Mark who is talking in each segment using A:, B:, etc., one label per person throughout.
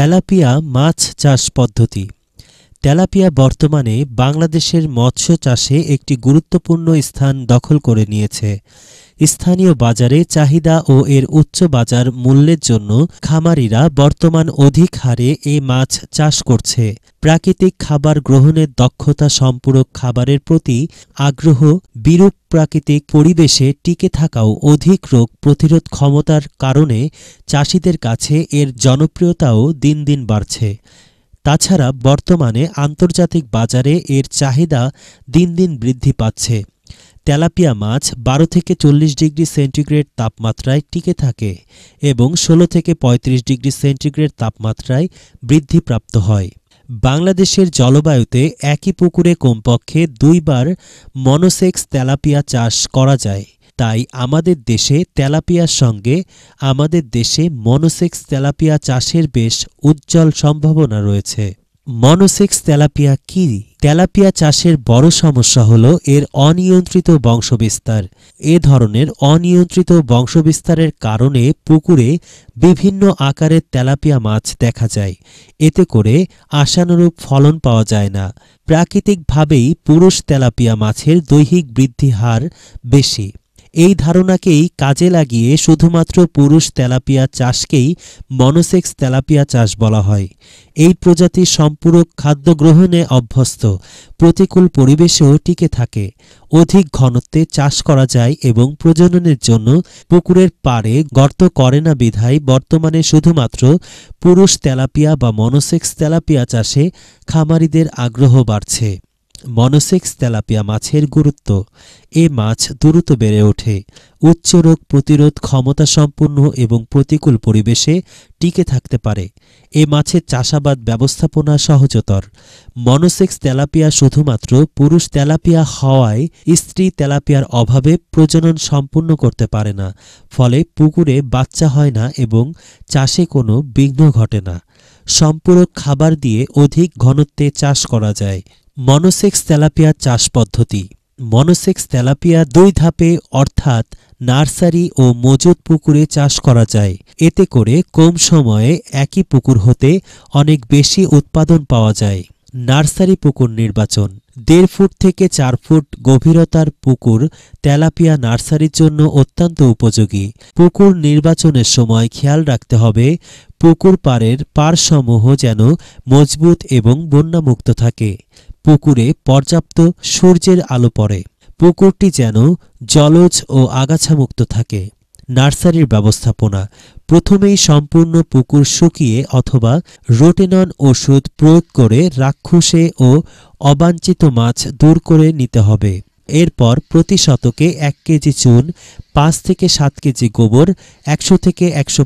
A: tilapia মাছ চাষ পদ্ধতি tilapia বর্তমানে বাংলাদেশের মৎস্য চাষে একটি গুরুত্বপূর্ণ স্থান দখল করে নিয়েছে স্থানীয় বাজারে চাহিদা ও এর উচ্চ বাজার মূল্যের জন্য খামারিরা বর্তমান অধিক হারে এ মাছ চাষ করছে প্রাকৃতিক খাবার গ্রহণের দক্ষতা সম্পূরক খাবারের প্রতি আগ্রহ বিরূপ প্রাকৃতিক পরিবেশে টিকে থাকাও অধিক রোগ প্রতিরোধ ক্ষমতার কারণে চাষিদের কাছে এর জনপ্রিয়তাও দিন দিন বাড়ছে তাছাড়া বর্তমানে আন্তর্জাতিক বাজারে এর চাহিদা দিন দিন বৃদ্ধি পাচ্ছে তেলাপিয়া মাছ বারো থেকে চল্লিশ ডিগ্রি সেন্টিগ্রেড তাপমাত্রায় টিকে থাকে এবং ষোলো থেকে ৩৫ ডিগ্রি সেন্টিগ্রেড তাপমাত্রায় বৃদ্ধিপ্রাপ্ত হয় বাংলাদেশের জলবায়ুতে একই পুকুরে কমপক্ষে দুইবার মনোসেক্স তেলাপিয়া চাষ করা যায় তাই আমাদের দেশে তেলাপিয়ার সঙ্গে আমাদের দেশে মনোসেক্স তেলাপিয়া চাষের বেশ উজ্জ্বল সম্ভাবনা রয়েছে মনোসেক্স তেলাপিয়া কি তেলাপিয়া চাষের বড় সমস্যা হল এর অনিয়ন্ত্রিত বংশবিস্তার এ ধরনের অনিয়ন্ত্রিত বংশবিস্তারের কারণে পুকুরে বিভিন্ন আকারের তেলাপিয়া মাছ দেখা যায় এতে করে আশানুরূপ ফলন পাওয়া যায় না প্রাকৃতিকভাবেই পুরুষ তেলাপিয়া মাছের দৈহিক বৃদ্ধি হার বেশি এই ধারণাকেই কাজে লাগিয়ে শুধুমাত্র পুরুষ তেলাপিয়া চাষকেই মনোসেক্স তেলাপিয়া চাষ বলা হয় এই প্রজাতি সম্পূরক খাদ্য গ্রহণে অভ্যস্ত প্রতিকূল পরিবেশেও টিকে থাকে অধিক ঘনত্বে চাষ করা যায় এবং প্রজননের জন্য পুকুরের পাড়ে গর্ত করে না বিধায় বর্তমানে শুধুমাত্র পুরুষ তেলাপিয়া বা মনোসেক্স তেলাপিয়া চাষে খামারিদের আগ্রহ বাড়ছে মনোসেক্স তেলাপিয়া মাছের গুরুত্ব এ মাছ দ্রুত বেড়ে ওঠে উচ্চ রোগ প্রতিরোধ ক্ষমতা সম্পূর্ণ এবং প্রতিকূল পরিবেশে টিকে থাকতে পারে এ মাছের চাষাবাদ ব্যবস্থাপনা সহজতর মনোসেক্স তেলাপিয়া শুধুমাত্র পুরুষ তেলাপিয়া হওয়ায় স্ত্রী তেলাপিয়ার অভাবে প্রজনন সম্পূর্ণ করতে পারে না ফলে পুকুরে বাচ্চা হয় না এবং চাষে কোনো বিঘ্ন ঘটে না সম্পূরক খাবার দিয়ে অধিক ঘনত্বে চাষ করা যায় মনোসেক্স তেলাপিয়া চাষ পদ্ধতি মনোসেক্স তেলাপিয়া দুই ধাপে অর্থাৎ নার্সারি ও মজুদ পুকুরে চাষ করা যায় এতে করে কম সময়ে একই পুকুর হতে অনেক বেশি উৎপাদন পাওয়া যায় নার্সারি পুকুর নির্বাচন দেড় ফুট থেকে চার ফুট গভীরতার পুকুর তেলাপিয়া নার্সারির জন্য অত্যন্ত উপযোগী পুকুর নির্বাচনের সময় খেয়াল রাখতে হবে পুকুর পাড়ের পারসমূহ যেন মজবুত এবং বন্যামুক্ত থাকে পুকুরে পর্যাপ্ত সূর্যের আলো পড়ে পুকুরটি যেন জলজ ও আগাছামুক্ত থাকে নার্সারির ব্যবস্থাপনা প্রথমেই সম্পূর্ণ পুকুর শুকিয়ে অথবা রোটেনন ওষুধ প্রয়োগ করে রাক্ষসে ও অবাঞ্ছিত মাছ দূর করে নিতে হবে এরপর প্রতি শতকে এক কেজি চুন পাঁচ থেকে সাত কেজি গোবর একশো থেকে একশো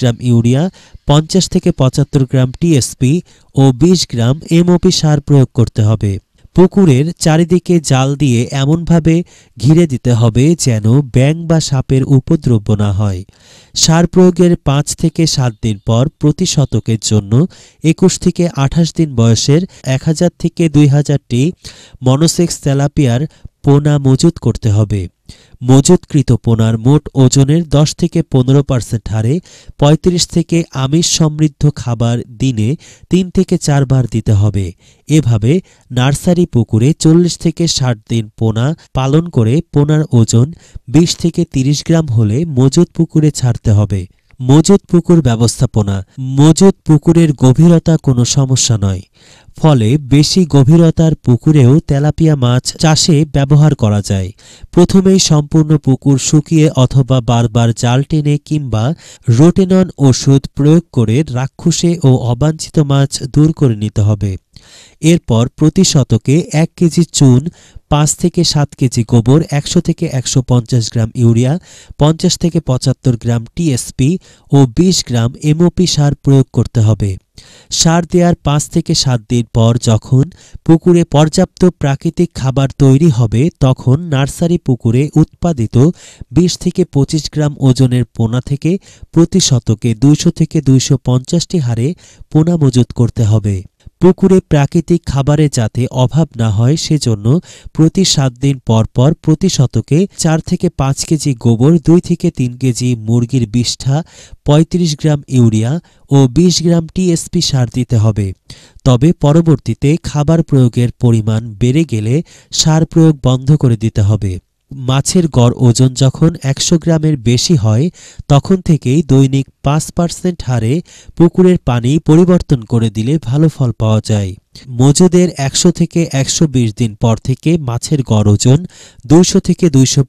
A: গ্রাম ইউরিয়া পঞ্চাশ থেকে পঁচাত্তর গ্রাম টিএসপি ও ২০ গ্রাম এমওপি সার প্রয়োগ করতে হবে পুকুরের চারিদিকে জাল দিয়ে এমনভাবে ঘিরে দিতে হবে যেন ব্যাং বা সাপের উপদ্রব না হয় সার প্রয়োগের পাঁচ থেকে সাত দিন পর প্রতি শতকের জন্য একুশ থেকে আঠাশ দিন বয়সের এক হাজার থেকে দুই হাজারটি মনোসেক্স তেলাপিয়ার পোনা মজুত করতে হবে মজুতকৃত পোনার মোট ওজনের দশ থেকে পনেরো পার্সেন্ট হারে ৩৫ থেকে আমিষ সমৃদ্ধ খাবার দিনে তিন থেকে চারবার দিতে হবে এভাবে নার্সারি পুকুরে চল্লিশ থেকে ষাট দিন পোনা পালন করে পোনার ওজন ২০ থেকে ৩০ গ্রাম হলে মজুত পুকুরে ছাড়তে হবে মজুত পুকুর ব্যবস্থাপনা মজুত পুকুরের গভীরতা কোনো সমস্যা নয় ফলে বেশি গভীরতার পুকুরেও তেলাপিয়া মাছ চাষে ব্যবহার করা যায় প্রথমেই সম্পূর্ণ পুকুর শুকিয়ে অথবা বারবার জাল টেনে কিংবা রোটেনন ওষুধ প্রয়োগ করে রাক্ষসে ও অবাঞ্ছিত মাছ দূর করে নিতে হবে এরপর প্রতি শতকে এক কেজি চুন পাঁচ থেকে সাত কেজি গোবর একশো থেকে একশো গ্রাম ইউরিয়া পঞ্চাশ থেকে পঁচাত্তর গ্রাম টিএসপি ও ২০ গ্রাম এমওপি সার প্রয়োগ করতে হবে সার দেওয়ার পাঁচ থেকে সাত দিন পর যখন পুকুরে পর্যাপ্ত প্রাকৃতিক খাবার তৈরি হবে তখন নার্সারি পুকুরে উৎপাদিত বিশ থেকে পঁচিশ গ্রাম ওজনের পোনা থেকে প্রতি শতকে দুইশো থেকে দুইশো পঞ্চাশটি হারে পোনা মজুত করতে হবে পুকুরে প্রাকৃতিক খাবারে যাতে অভাব না হয় সেজন্য প্রতি সাত দিন পরপর প্রতি শতকে চার থেকে পাঁচ কেজি গোবর দুই থেকে তিন কেজি মুরগির বিষ্ঠা ৩৫ গ্রাম ইউরিয়া ও ২০ গ্রাম টিএসপি সার দিতে হবে তবে পরবর্তীতে খাবার প্রয়োগের পরিমাণ বেড়ে গেলে সার প্রয়োগ বন্ধ করে দিতে হবে মাছের গড় ওজন যখন একশো গ্রামের বেশি হয় তখন থেকেই দৈনিক পাঁচ পার্সেন্ট হারে পুকুরের পানি পরিবর্তন করে দিলে ভালো ফল পাওয়া যায় মজুদের একশো থেকে একশো দিন পর থেকে মাছের গড় ওজন দুইশো থেকে দুইশো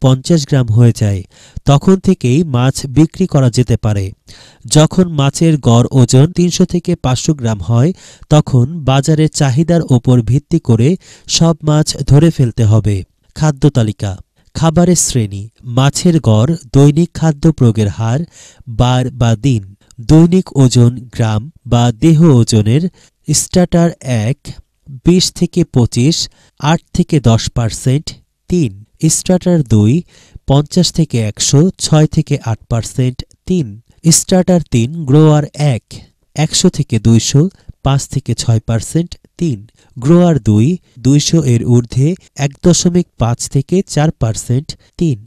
A: গ্রাম হয়ে যায় তখন থেকেই মাছ বিক্রি করা যেতে পারে যখন মাছের গড় ওজন তিনশো থেকে পাঁচশো গ্রাম হয় তখন বাজারের চাহিদার ওপর ভিত্তি করে সব মাছ ধরে ফেলতে হবে খাদ্য তালিকা খাবারের শ্রেণী মাছের গড় দৈনিক খাদ্য প্রয়োগের হার বার বা দিন দৈনিক ওজন গ্রাম বা দেহ ওজনের স্টার্টার এক বিশ থেকে পঁচিশ আট থেকে দশ পার্সেন্ট তিন স্টার্টার দুই পঞ্চাশ থেকে একশো ছয় থেকে আট পার্সেন্ট তিন স্টার্টার তিন গ্রোয়ার এক একশো থেকে দুইশো পাঁচ থেকে ছয় পার্সেন্ট তিন গ্রোয়ার দুই দুইশো এর ঊর্ধ্বে এক দশমিক পাঁচ থেকে চার পার্সেন্ট তিন